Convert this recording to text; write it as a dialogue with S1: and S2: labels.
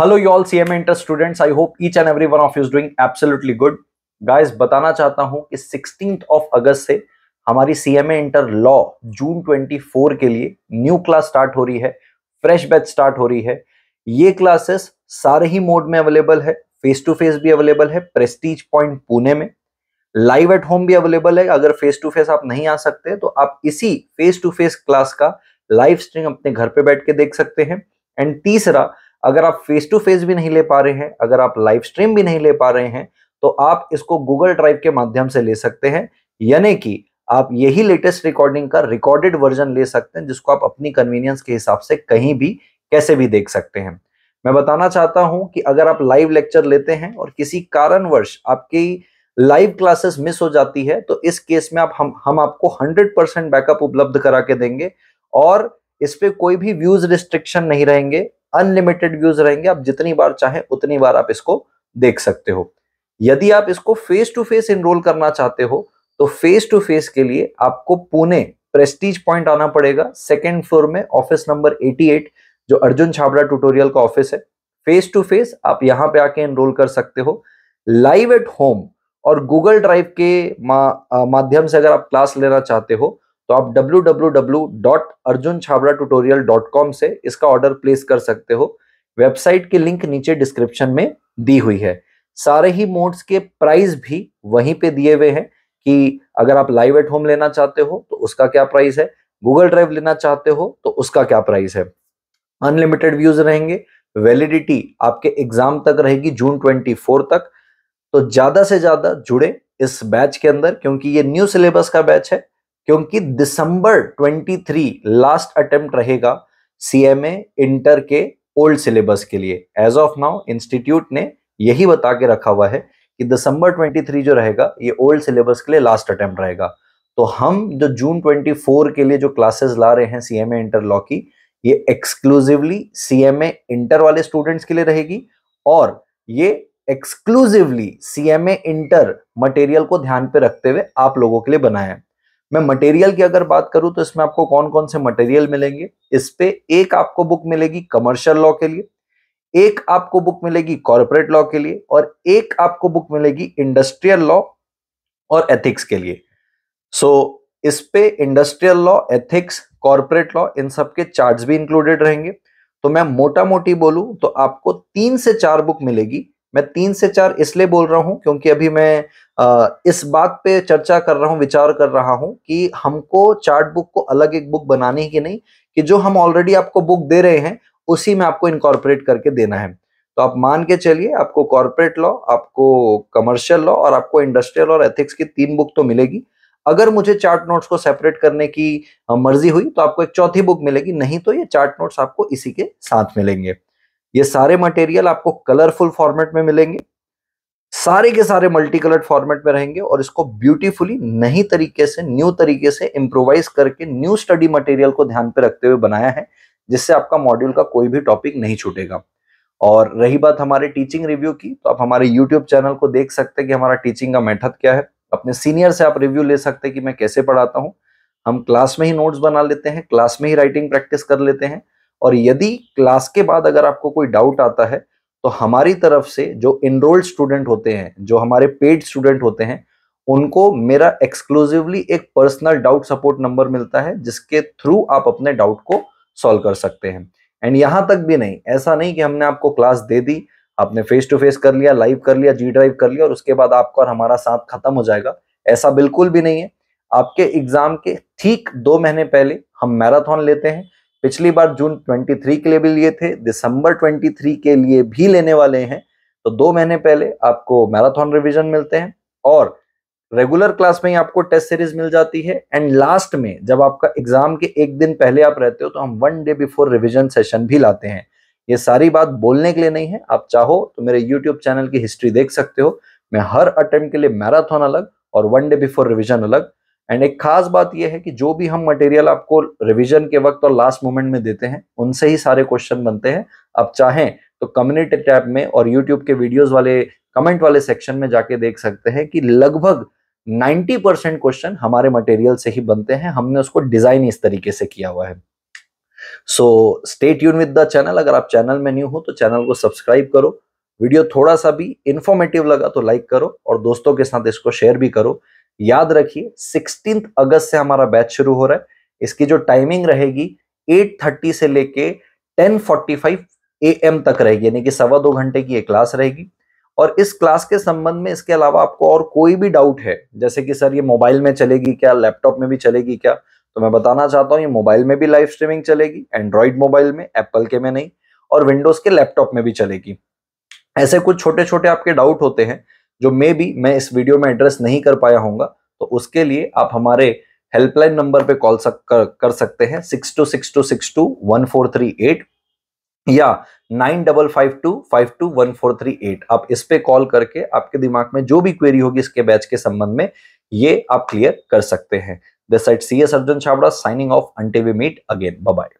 S1: hello you all M inter students I hope each and every one of you's doing absolutely good guys बताना चाहता हूं कि sixteen of August से हमारी C M inter law June 24 के लिए new class start हो रही है फ्रेश बैच स्टार्ट हो रही है ये क्लासेस सारे ही मोड में अवेलेबल है फेस टू फेस भी अवेलेबल है प्रेस्टीज पॉइंट पुणे में लाइव एट होम भी अवेलेबल है अगर फेस टू फेस आप नहीं आ सकते तो आप इसी फेस टू फेस क्लास का लाइव स्ट्रीम अपने घर पे बैठ के देख सकते हैं एंड तीसरा अगर आप फेस टू फेस भी नहीं ले पा रहे हैं अगर आप लाइव स्ट्रीम भी नहीं ले पा रहे हैं तो आप इसको गूगल ड्राइव के माध्यम से ले सकते हैं यानी कि आप यही लेटेस्ट रिकॉर्डिंग का रिकॉर्डेड वर्जन ले सकते हैं जिसको आप अपनी कन्वीनियंस के हिसाब से कहीं भी कैसे भी देख सकते हैं मैं बताना चाहता हूं कि अगर आप लाइव लेक्चर लेते हैं और किसी कारणवश आपकी लाइव क्लासेस मिस हो जाती है तो इस केस में आप हम हम आपको 100 परसेंट बैकअप उपलब्ध करा के देंगे और इस पर कोई भी व्यूज रिस्ट्रिक्शन नहीं रहेंगे अनलिमिटेड व्यूज रहेंगे आप जितनी बार चाहें उतनी बार आप इसको देख सकते हो यदि आप इसको फेस टू फेस इनरोल करना चाहते हो तो फेस टू फेस के लिए आपको पुणे प्रेस्टीज पॉइंट आना पड़ेगा सेकेंड फ्लोर में ऑफिस नंबर 88 जो अर्जुन छाबड़ा ट्यूटोरियल का ऑफिस है फेस टू फेस आप यहां पे आके एनरोल कर सकते हो लाइव एट होम और गूगल ड्राइव के मा, माध्यम से अगर आप क्लास लेना चाहते हो तो आप कॉम से इसका ऑर्डर प्लेस कर सकते हो वेबसाइट की लिंक नीचे डिस्क्रिप्शन में दी हुई है सारे ही मोड्स के प्राइस भी वहीं पे दिए हुए हैं कि अगर आप लाइव एट होम लेना चाहते हो तो उसका क्या प्राइस है गूगल ड्राइव लेना चाहते हो तो उसका क्या प्राइस है अनलिमिटेड व्यूज रहेंगे वैलिडिटी आपके एग्जाम तक रहेगी जून फोर तक तो ज्यादा से ज्यादा जुड़े इस बैच के अंदर क्योंकि ये न्यू सिलेबस का बैच है क्योंकि दिसंबर 23 लास्ट अटेम्प्ट रहेगा सीएमए इंटर के ओल्ड सिलेबस के लिए एज ऑफ नाउ इंस्टीट्यूट ने यही बता के रखा हुआ है कि दिसंबर 23 जो रहेगा ये ओल्ड सिलेबस के लिए लास्ट अटेम्प्ट रहेगा तो हम जो जून 24 के लिए जो क्लासेस ला रहे हैं सीएमए इंटर लॉ की ये एक्सक्लूसिवली सीएमए इंटर वाले स्टूडेंट्स के लिए रहेगी और ये एक्सक्लूसिवली सीएमए इंटर मटेरियल को ध्यान पे रखते हुए आप लोगों के लिए बनाया है मैं मटेरियल की अगर बात करूं तो इसमें आपको कौन कौन से मटेरियल मिलेंगे इस पे एक आपको बुक मिलेगी कमर्शियल लॉ के लिए एक आपको बुक मिलेगी कॉरपोरेट लॉ के लिए और एक आपको बुक मिलेगी इंडस्ट्रियल लॉ और एथिक्स के लिए सो so, इस पे industrial law ethics corporate law इन सब के चार्ज भी इंक्लूडेड रहेंगे तो मैं मोटा मोटी बोलूं तो आपको तीन से चार बुक मिलेगी मैं तीन से चार इसलिए बोल रहा हूं क्योंकि अभी मैं इस बात पे चर्चा कर रहा हूं विचार कर रहा हूं कि हमको चार्ट बुक को अलग एक बुक बनानी कि नहीं कि जो हम ऑलरेडी आपको बुक दे रहे हैं उसी में आपको इनकॉर्पोरेट करके देना है तो आप मान के चलिए आपको कॉर्पोरेट लॉ आपको कमर्शियल लॉ और आपको इंडस्ट्रियल और एथिक्स की तीन बुक तो मिलेगी अगर मुझे चार्ट नोट्स को सेपरेट करने की मर्जी हुई तो आपको एक चौथी बुक मिलेगी नहीं तो ये चार्ट नोट्स आपको इसी के साथ मिलेंगे ये सारे मटेरियल आपको कलरफुल फॉर्मेट में मिलेंगे सारे के सारे मल्टी कलर फॉर्मेट में रहेंगे और इसको ब्यूटीफुली नई तरीके से न्यू तरीके से इम्प्रोवाइज करके न्यू स्टडी मटेरियल को ध्यान पे रखते हुए बनाया है जिससे आपका मॉड्यूल का कोई भी टॉपिक नहीं छूटेगा और रही बात हमारे टीचिंग रिव्यू की तो आप हमारे यूट्यूब चैनल को देख सकते हैं कि हमारा टीचिंग का मेथड क्या है अपने सीनियर से आप रिव्यू ले सकते हैं कि मैं कैसे पढ़ाता हूँ हम क्लास में ही नोट्स बना लेते हैं क्लास में ही राइटिंग प्रैक्टिस कर लेते हैं और यदि क्लास के बाद अगर आपको कोई डाउट आता है तो हमारी तरफ से जो इनरोल्ड स्टूडेंट होते हैं जो हमारे पेड स्टूडेंट होते हैं उनको मेरा एक्सक्लूसिवली एक पर्सनल डाउट सपोर्ट नंबर मिलता है जिसके थ्रू आप अपने डाउट को सॉल्व कर सकते हैं एंड यहां तक भी नहीं ऐसा नहीं कि हमने आपको क्लास दे दी आपने फेस टू फेस कर लिया लाइव कर लिया जी ड्राइव कर लिया और उसके बाद आपका और हमारा साथ खत्म हो जाएगा ऐसा बिल्कुल भी नहीं है आपके एग्जाम के ठीक दो महीने पहले हम मैराथन लेते हैं पिछली बार जून 23 के लिए भी लिए थे दिसंबर 23 के लिए भी लेने वाले हैं तो दो महीने पहले आपको मैराथन रिवीजन मिलते हैं और रेगुलर क्लास में ही आपको टेस्ट सीरीज मिल जाती है एंड लास्ट में जब आपका एग्जाम के एक दिन पहले आप रहते हो तो हम one day before revision session भी लाते हैं ये सारी बात बोलने के लिए नहीं है आप चाहो तो मेरे यूट्यूब चैनल की हिस्ट्री देख सकते हो मैं हर अटेम्प्ट के लिए मैराथन अलग और वन डे बिफोर रिविजन अलग एंड एक खास बात यह है कि जो भी हम मटेरियल आपको रिवीजन के वक्त और लास्ट मोमेंट में देते हैं उनसे ही सारे क्वेश्चन बनते हैं आप चाहें तो कम्युनिटी टैब में और यूट्यूब के वीडियोस वाले कमेंट वाले सेक्शन में जाके देख सकते हैं कि लगभग 90 परसेंट क्वेश्चन हमारे मटेरियल से ही बनते हैं हमने उसको डिजाइन इस तरीके से किया हुआ है सो स्टेट यून विद द चैनल अगर आप चैनल में न्यू हो तो चैनल को सब्सक्राइब करो वीडियो थोड़ा सा भी इंफॉर्मेटिव लगा तो लाइक करो और दोस्तों के साथ इसको शेयर भी करो याद रखिए सिक्सटीन अगस्त से हमारा बैच शुरू हो रहा है इसकी जो टाइमिंग रहेगी 8:30 से लेके 10:45 एम तक रहेगी यानी कि सवा दो घंटे की एक क्लास रहेगी और इस क्लास के संबंध में इसके अलावा आपको और कोई भी डाउट है जैसे कि सर ये मोबाइल में चलेगी क्या लैपटॉप में भी चलेगी क्या तो मैं बताना चाहता हूँ ये मोबाइल में भी लाइव स्ट्रीमिंग चलेगी एंड्रॉइड मोबाइल में एप्पल के में नहीं और विंडोज के लैपटॉप में भी चलेगी ऐसे कुछ छोटे छोटे आपके डाउट होते हैं जो मे भी मैं इस वीडियो में एड्रेस नहीं कर पाया होगा तो उसके लिए आप हमारे हेल्पलाइन नंबर पे कॉल सक, कर, कर सकते हैं six two six two six two one four three eight या nine double five two five two one four three eight आप इस पे कॉल करके आपके दिमाग में जो भी क्वेरी होगी इसके बैच के संबंध में ये आप क्लियर कर सकते हैं this side C S Arjun Chhabra signing off until we meet again bye